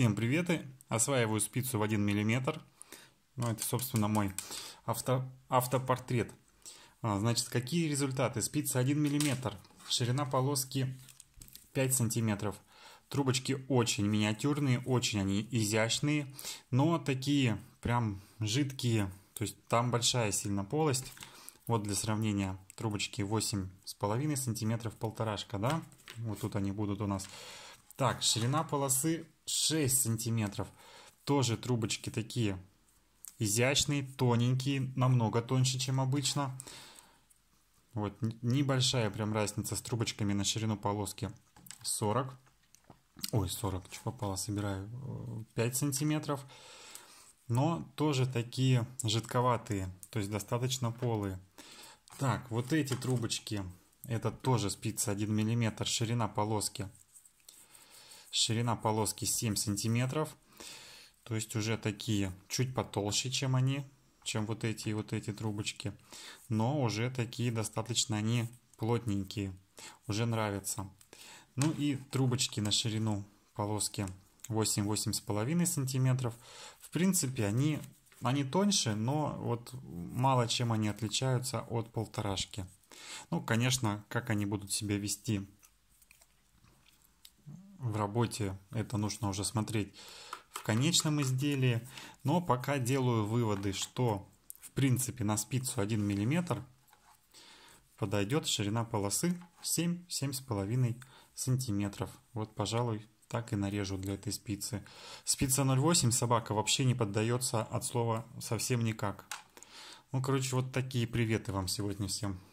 Всем приветы! Осваиваю спицу в 1 мм. Ну, это, собственно, мой авто, автопортрет. А, значит, какие результаты? Спица 1 мм, ширина полоски 5 см. Трубочки очень миниатюрные, очень они изящные, но такие прям жидкие. То есть там большая сильно полость. Вот для сравнения трубочки 8,5 см, полторашка, да? Вот тут они будут у нас. Так, ширина полосы 6 сантиметров. Тоже трубочки такие изящные, тоненькие, намного тоньше, чем обычно. Вот, небольшая прям разница с трубочками на ширину полоски 40. Ой, 40, что попало, собираю, 5 э, сантиметров. Но тоже такие жидковатые, то есть достаточно полые. Так, вот эти трубочки, это тоже спица 1 миллиметр, ширина полоски Ширина полоски 7 сантиметров. То есть уже такие чуть потолще, чем они, чем вот эти вот эти трубочки. Но уже такие достаточно они плотненькие. Уже нравятся. Ну и трубочки на ширину полоски 8 половиной сантиметров. В принципе, они, они тоньше, но вот мало чем они отличаются от полторашки. Ну, конечно, как они будут себя вести в работе это нужно уже смотреть в конечном изделии. Но пока делаю выводы, что в принципе на спицу 1 мм подойдет ширина полосы 7-7,5 сантиметров. Вот, пожалуй, так и нарежу для этой спицы. Спица 0,8 собака вообще не поддается от слова совсем никак. Ну, короче, вот такие приветы вам сегодня всем.